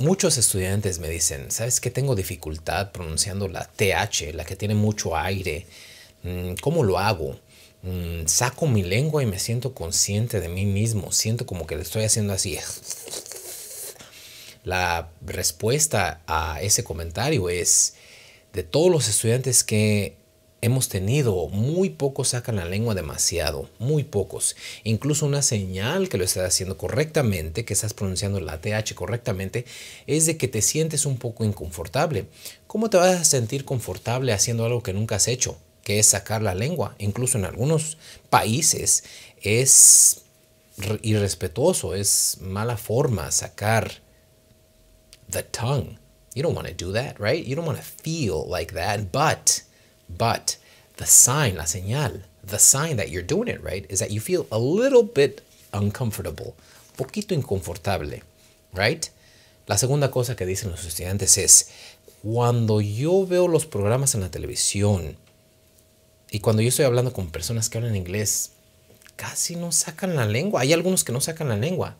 Muchos estudiantes me dicen, ¿sabes que Tengo dificultad pronunciando la TH, la que tiene mucho aire. Mm, ¿Cómo lo hago? Mm, saco mi lengua y me siento consciente de mí mismo. Siento como que le estoy haciendo así. La respuesta a ese comentario es, de todos los estudiantes que hemos tenido. Muy pocos sacan la lengua demasiado, muy pocos. Incluso una señal que lo estás haciendo correctamente, que estás pronunciando la TH correctamente, es de que te sientes un poco inconfortable. ¿Cómo te vas a sentir confortable haciendo algo que nunca has hecho? Que es sacar la lengua. Incluso en algunos países es irrespetuoso, es mala forma sacar the tongue. You don't want to do that, right? You don't want to feel like that, but But the sign, la señal, the sign that you're doing it right is that you feel a little bit uncomfortable, poquito inconfortable, right? La segunda cosa que dicen los estudiantes es, cuando yo veo los programas en la televisión y cuando yo estoy hablando con personas que hablan inglés, casi no sacan la lengua. Hay algunos que no sacan la lengua.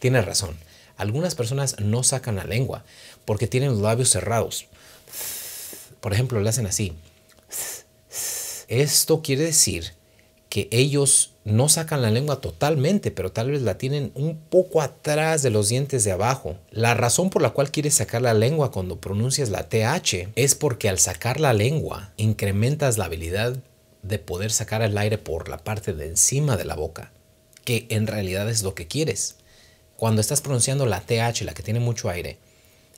Tienes razón. Algunas personas no sacan la lengua porque tienen los labios cerrados. Por ejemplo, le hacen así. Esto quiere decir que ellos no sacan la lengua totalmente, pero tal vez la tienen un poco atrás de los dientes de abajo. La razón por la cual quieres sacar la lengua cuando pronuncias la TH es porque al sacar la lengua incrementas la habilidad de poder sacar el aire por la parte de encima de la boca, que en realidad es lo que quieres. Cuando estás pronunciando la TH, la que tiene mucho aire,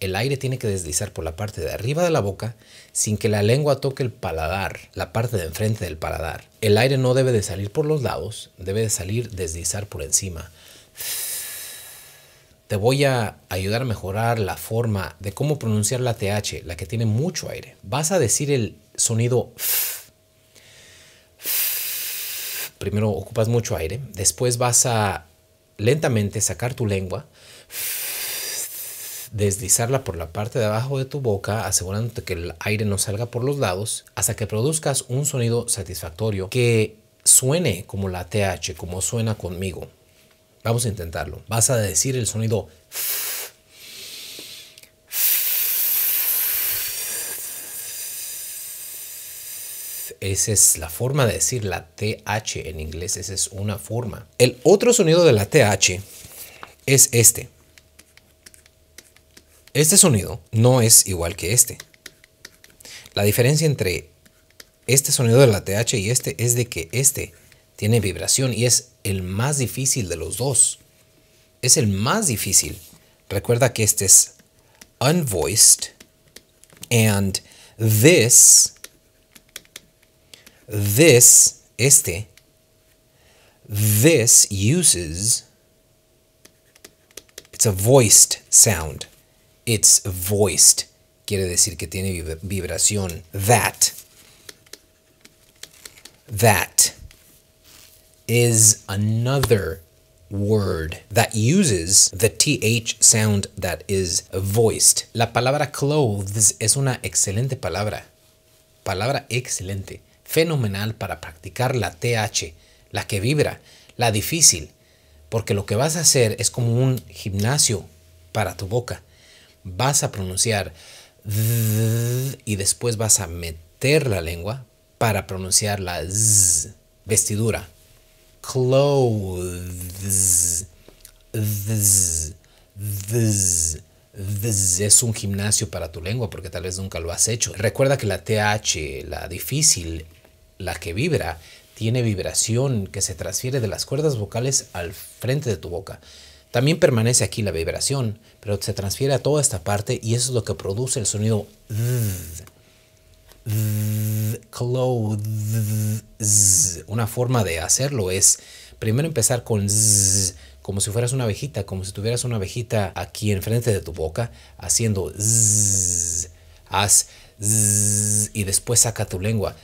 el aire tiene que deslizar por la parte de arriba de la boca sin que la lengua toque el paladar, la parte de enfrente del paladar. El aire no debe de salir por los lados, debe de salir deslizar por encima. Te voy a ayudar a mejorar la forma de cómo pronunciar la TH, la que tiene mucho aire. Vas a decir el sonido primero ocupas mucho aire, después vas a lentamente sacar tu lengua deslizarla por la parte de abajo de tu boca, asegurándote que el aire no salga por los lados, hasta que produzcas un sonido satisfactorio que suene como la TH, como suena conmigo. Vamos a intentarlo. Vas a decir el sonido esa es la forma de decir la TH en inglés, esa es una forma. El otro sonido de la TH es este. Este sonido no es igual que este. La diferencia entre este sonido de la TH y este es de que este tiene vibración y es el más difícil de los dos. Es el más difícil. Recuerda que este es unvoiced and this this este this uses it's a voiced sound. It's voiced. Quiere decir que tiene vibración. That. That is another word that uses the th sound that is voiced. La palabra clothes es una excelente palabra. Palabra excelente. Fenomenal para practicar la th, la que vibra, la difícil. Porque lo que vas a hacer es como un gimnasio para tu boca vas a pronunciar y después vas a meter la lengua para pronunciar la z, vestidura. Clothes. es un gimnasio para tu lengua porque tal vez nunca lo has hecho. Recuerda que la TH, la difícil, la que vibra, tiene vibración que se transfiere de las cuerdas vocales al frente de tu boca. También permanece aquí la vibración, pero se transfiere a toda esta parte y eso es lo que produce el sonido Una forma de hacerlo es primero empezar con como si fueras una abejita, como si tuvieras una abejita aquí enfrente de tu boca, haciendo haz y después saca tu lengua.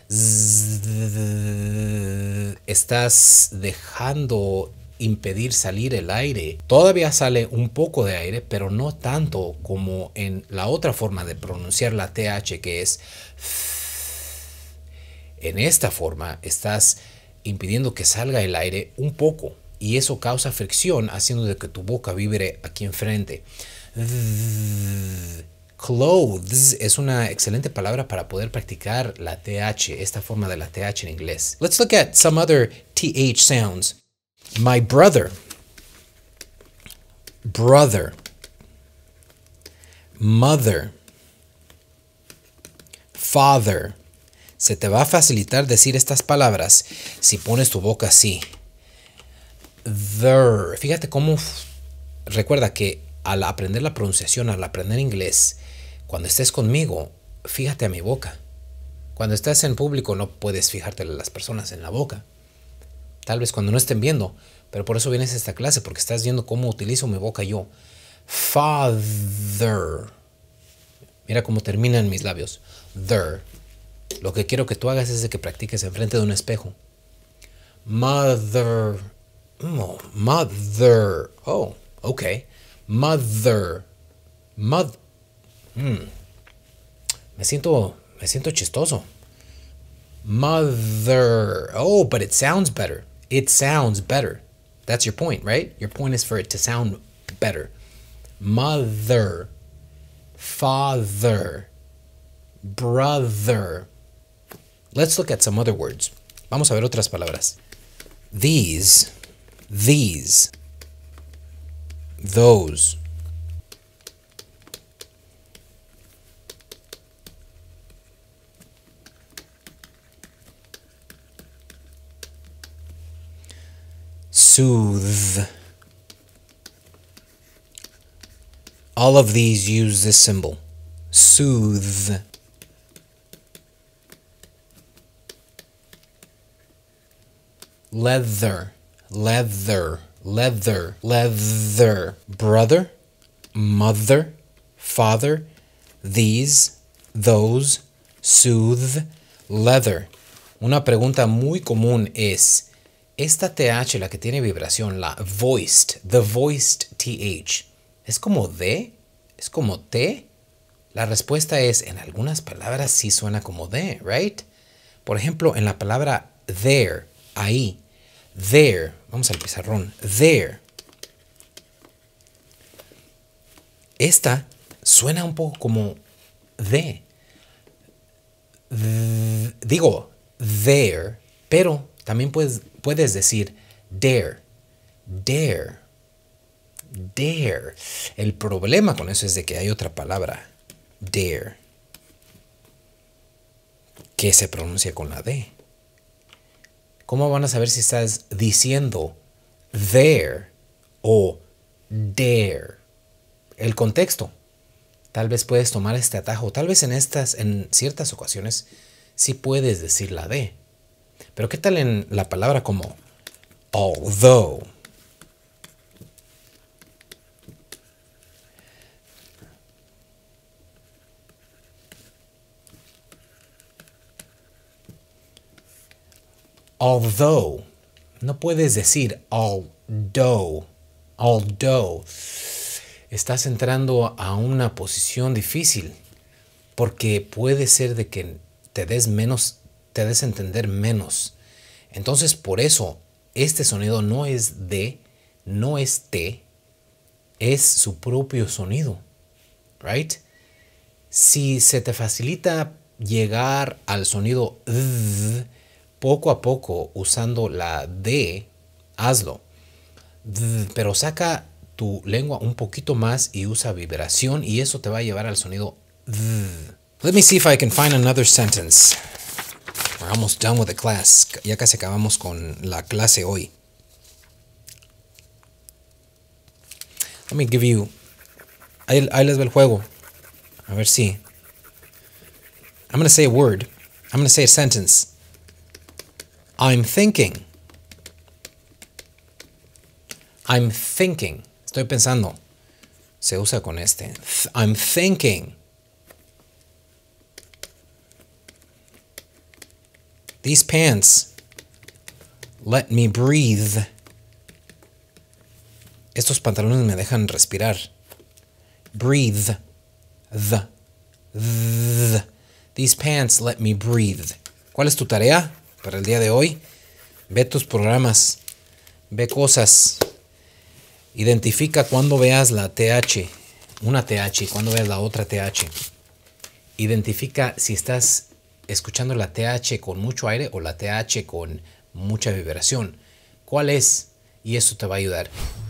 estás dejando impedir salir el aire. Todavía sale un poco de aire, pero no tanto como en la otra forma de pronunciar la TH que es... En esta forma estás impidiendo que salga el aire un poco y eso causa fricción haciendo de que tu boca vibre aquí enfrente. Clothes es una excelente palabra para poder practicar la TH, esta forma de la TH en inglés. Let's look at some other TH sounds. My brother, brother, mother, father. Se te va a facilitar decir estas palabras si pones tu boca así. Fíjate cómo. Recuerda que al aprender la pronunciación, al aprender inglés, cuando estés conmigo, fíjate a mi boca. Cuando estás en público no puedes fijarte a las personas en la boca. Tal vez cuando no estén viendo, pero por eso vienes a esta clase, porque estás viendo cómo utilizo mi boca yo. Father. Mira cómo terminan mis labios. There. Lo que quiero que tú hagas es de que practiques enfrente de un espejo. Mother. mother. Oh, ok. Mother. Mother. Hmm. Me siento, me siento chistoso. Mother. Oh, but it sounds better. it sounds better. That's your point, right? Your point is for it to sound better. Mother, father, brother. Let's look at some other words. Vamos a ver otras palabras. These, these, those, soothe. All of these use this symbol. Soothe. Leather, leather, leather, leather. Brother, mother, father, these, those, soothe, leather. Una pregunta muy común es, Esta TH, la que tiene vibración, la voiced, the voiced TH, ¿es como D? ¿Es como T? La respuesta es, en algunas palabras sí suena como D, ¿right? Por ejemplo, en la palabra there, ahí, there, vamos al pizarrón, there. Esta suena un poco como D. digo, there, pero también puedes, puedes decir dare, dare, dare. El problema con eso es de que hay otra palabra, dare, que se pronuncia con la D. ¿Cómo van a saber si estás diciendo there o dare? El contexto. Tal vez puedes tomar este atajo. Tal vez en estas, en ciertas ocasiones, sí puedes decir la D. Pero ¿qué tal en la palabra como although? although. No puedes decir although. Although. Estás entrando a una posición difícil porque puede ser de que te des menos te des entender menos. Entonces, por eso, este sonido no es de, no es t, es su propio sonido. ¿Right? Si se te facilita llegar al sonido d, poco a poco usando la D, hazlo. pero saca tu lengua un poquito más y usa vibración y eso te va a llevar al sonido d. Let me see if I can find another sentence almost done with the class. Ya casi acabamos con la clase hoy. Let me give you. Ahí, ahí les ve el juego. A ver si. I'm going to say a word. I'm going to say a sentence. I'm thinking. I'm thinking. Estoy pensando. Se usa con este. I'm thinking. These pants. Let me breathe. Estos pantalones me dejan respirar. Breathe. These pants let me breathe. ¿Cuál es tu tarea para el día de hoy? Ve tus programas. Ve cosas. Identifica cuando veas la TH, una TH, cuando veas la otra TH. Identifica si estás escuchando la TH con mucho aire o la TH con mucha vibración. ¿Cuál es? Y eso te va a ayudar.